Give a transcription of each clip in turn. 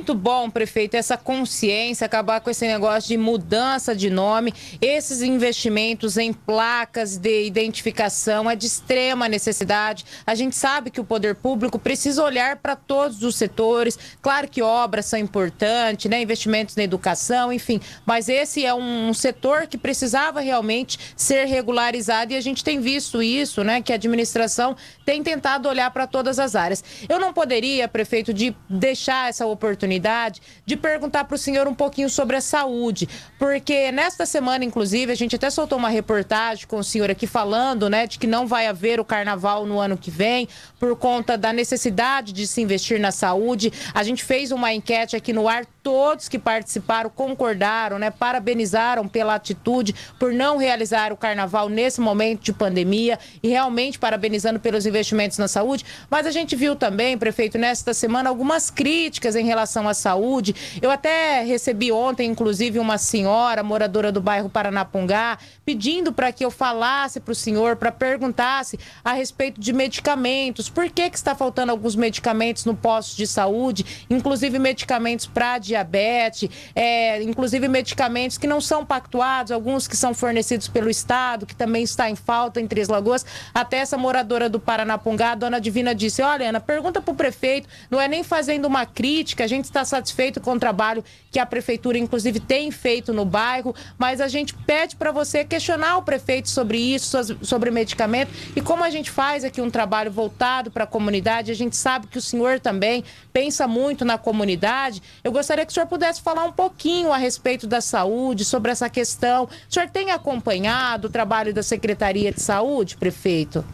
muito bom, prefeito, essa consciência, acabar com esse negócio de mudança de nome. Esses investimentos em placas de identificação é de extrema necessidade. A gente sabe que o poder público precisa olhar para todos os setores. Claro que obras são importantes, né? Investimentos na educação, enfim. Mas esse é um setor que precisava realmente ser regularizado e a gente tem visto isso, né? Que a administração tem tentado olhar para todas as áreas. Eu não poderia, prefeito, de deixar essa oportunidade oportunidade de perguntar para o senhor um pouquinho sobre a saúde, porque nesta semana, inclusive, a gente até soltou uma reportagem com o senhor aqui falando, né, de que não vai haver o carnaval no ano que vem por conta da necessidade de se investir na saúde. A gente fez uma enquete aqui no ar todos que participaram concordaram, né, parabenizaram pela atitude por não realizar o carnaval nesse momento de pandemia e realmente parabenizando pelos investimentos na saúde. Mas a gente viu também, prefeito, nesta semana algumas críticas em relação à saúde. Eu até recebi ontem, inclusive, uma senhora moradora do bairro Paranapungá pedindo para que eu falasse para o senhor, para perguntasse a respeito de medicamentos. Por que que está faltando alguns medicamentos no posto de saúde, inclusive medicamentos para diabetes, é, inclusive medicamentos que não são pactuados, alguns que são fornecidos pelo Estado, que também está em falta em Três Lagoas. Até essa moradora do Paranapungá, a dona Divina, disse: Olha, Ana, pergunta para o prefeito, não é nem fazendo uma crítica, a gente está satisfeito com o trabalho que a prefeitura, inclusive, tem feito no bairro, mas a gente pede para você questionar o prefeito sobre isso, sobre medicamento e como a gente faz aqui um trabalho voltado para a comunidade. A gente sabe que o senhor também pensa muito na comunidade. Eu gostaria gostaria que o senhor pudesse falar um pouquinho a respeito da saúde, sobre essa questão. O senhor tem acompanhado o trabalho da Secretaria de Saúde, prefeito?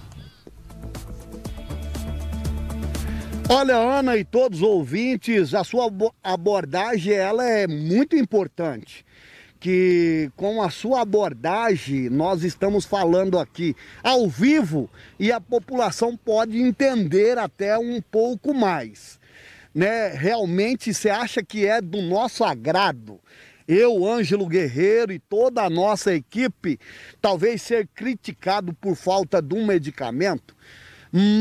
Olha, Ana e todos os ouvintes, a sua abordagem ela é muito importante. Que com a sua abordagem nós estamos falando aqui ao vivo e a população pode entender até um pouco mais né, realmente você acha que é do nosso agrado. Eu, Ângelo Guerreiro e toda a nossa equipe, talvez ser criticado por falta de um medicamento,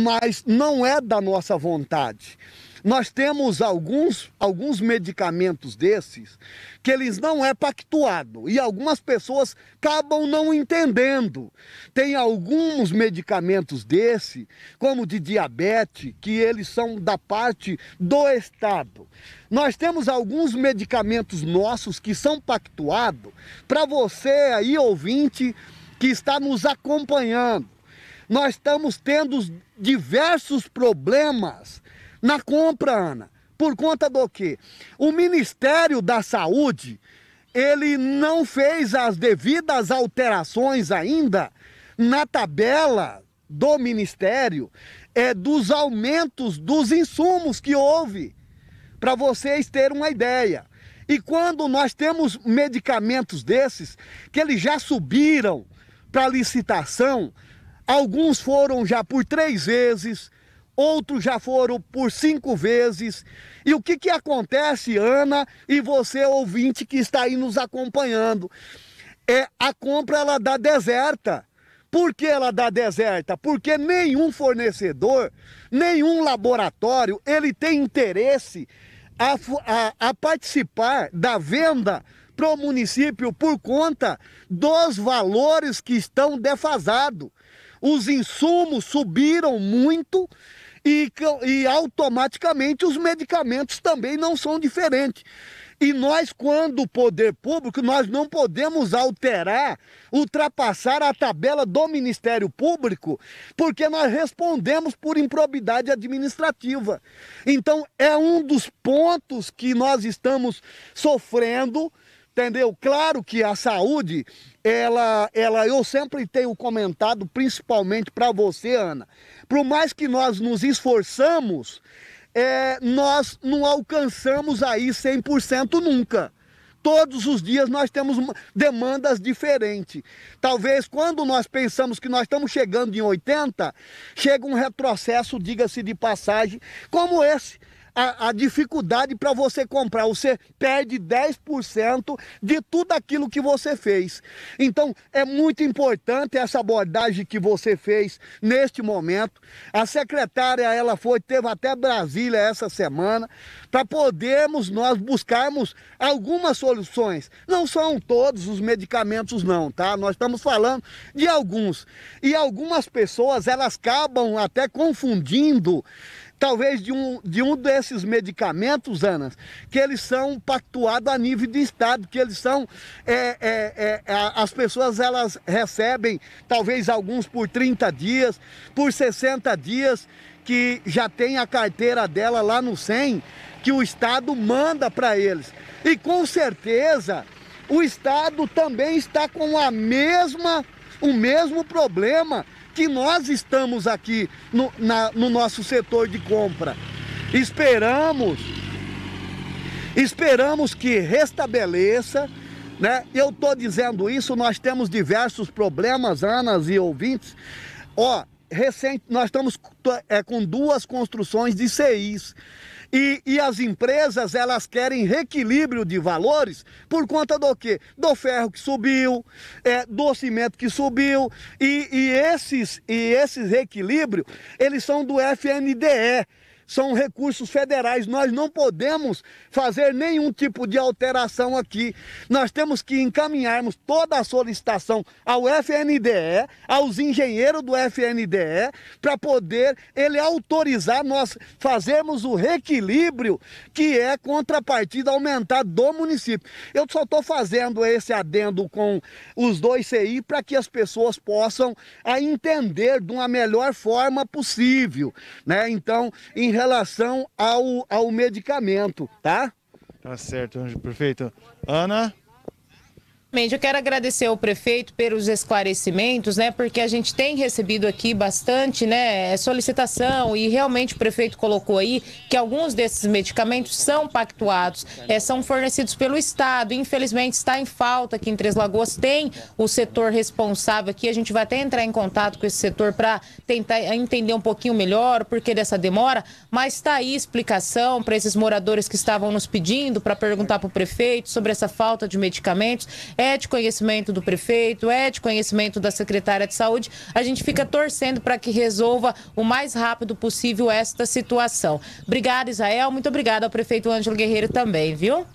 mas não é da nossa vontade. Nós temos alguns, alguns medicamentos desses que eles não é pactuado e algumas pessoas acabam não entendendo. Tem alguns medicamentos desse, como de diabetes, que eles são da parte do Estado. Nós temos alguns medicamentos nossos que são pactuados para você aí ouvinte que está nos acompanhando nós estamos tendo diversos problemas na compra, Ana. Por conta do quê? O Ministério da Saúde, ele não fez as devidas alterações ainda na tabela do Ministério é dos aumentos dos insumos que houve, para vocês terem uma ideia. E quando nós temos medicamentos desses, que eles já subiram para licitação, alguns foram já por três vezes, outros já foram por cinco vezes. E o que, que acontece, Ana, e você ouvinte que está aí nos acompanhando? É a compra ela dá deserta. Por que ela dá deserta? Porque nenhum fornecedor, nenhum laboratório, ele tem interesse a, a, a participar da venda para o município por conta dos valores que estão defasados. Os insumos subiram muito e, e automaticamente os medicamentos também não são diferentes. E nós, quando o poder público, nós não podemos alterar, ultrapassar a tabela do Ministério Público, porque nós respondemos por improbidade administrativa. Então, é um dos pontos que nós estamos sofrendo, entendeu? Claro que a saúde, ela, ela eu sempre tenho comentado, principalmente para você, Ana, por mais que nós nos esforçamos, é, nós não alcançamos aí 100% nunca. Todos os dias nós temos demandas diferentes. Talvez quando nós pensamos que nós estamos chegando em 80, chega um retrocesso, diga-se de passagem, como esse a, a dificuldade para você comprar. Você perde 10% de tudo aquilo que você fez. Então, é muito importante essa abordagem que você fez neste momento. A secretária, ela foi, teve até Brasília essa semana, para podermos nós buscarmos algumas soluções. Não são todos os medicamentos, não, tá? Nós estamos falando de alguns. E algumas pessoas, elas acabam até confundindo talvez de um, de um desses medicamentos, Ana, que eles são pactuados a nível de Estado, que eles são, é, é, é, as pessoas elas recebem talvez alguns por 30 dias, por 60 dias, que já tem a carteira dela lá no SEM, que o Estado manda para eles. E com certeza o Estado também está com a mesma, o mesmo problema que nós estamos aqui no, na, no nosso setor de compra. Esperamos, esperamos que restabeleça, né? Eu estou dizendo isso, nós temos diversos problemas, Anas e ouvintes. Ó, recente, nós estamos é, com duas construções de CIs. E, e as empresas, elas querem reequilíbrio de valores por conta do quê? Do ferro que subiu, é, do cimento que subiu. E, e esses, e esses reequilíbrios, eles são do FNDE são recursos federais. Nós não podemos fazer nenhum tipo de alteração aqui. Nós temos que encaminharmos toda a solicitação ao FNDE, aos engenheiros do FNDE, para poder ele autorizar nós fazermos o reequilíbrio que é contrapartida aumentada do município. Eu só estou fazendo esse adendo com os dois CI para que as pessoas possam a entender de uma melhor forma possível, né? Então, em relação ao, ao medicamento, tá? Tá certo, prefeito. Ana? Exatamente. Eu quero agradecer ao prefeito pelos esclarecimentos, né? Porque a gente tem recebido aqui bastante, né, solicitação e realmente o prefeito colocou aí que alguns desses medicamentos são pactuados, é, são fornecidos pelo Estado. Infelizmente está em falta aqui em Três Lagoas tem o setor responsável aqui. A gente vai até entrar em contato com esse setor para tentar entender um pouquinho melhor o porquê dessa demora, mas está aí explicação para esses moradores que estavam nos pedindo para perguntar para o prefeito sobre essa falta de medicamentos. É é de conhecimento do prefeito, é de conhecimento da secretária de saúde. A gente fica torcendo para que resolva o mais rápido possível esta situação. Obrigada, Israel. Muito obrigada ao prefeito Ângelo Guerreiro também, viu?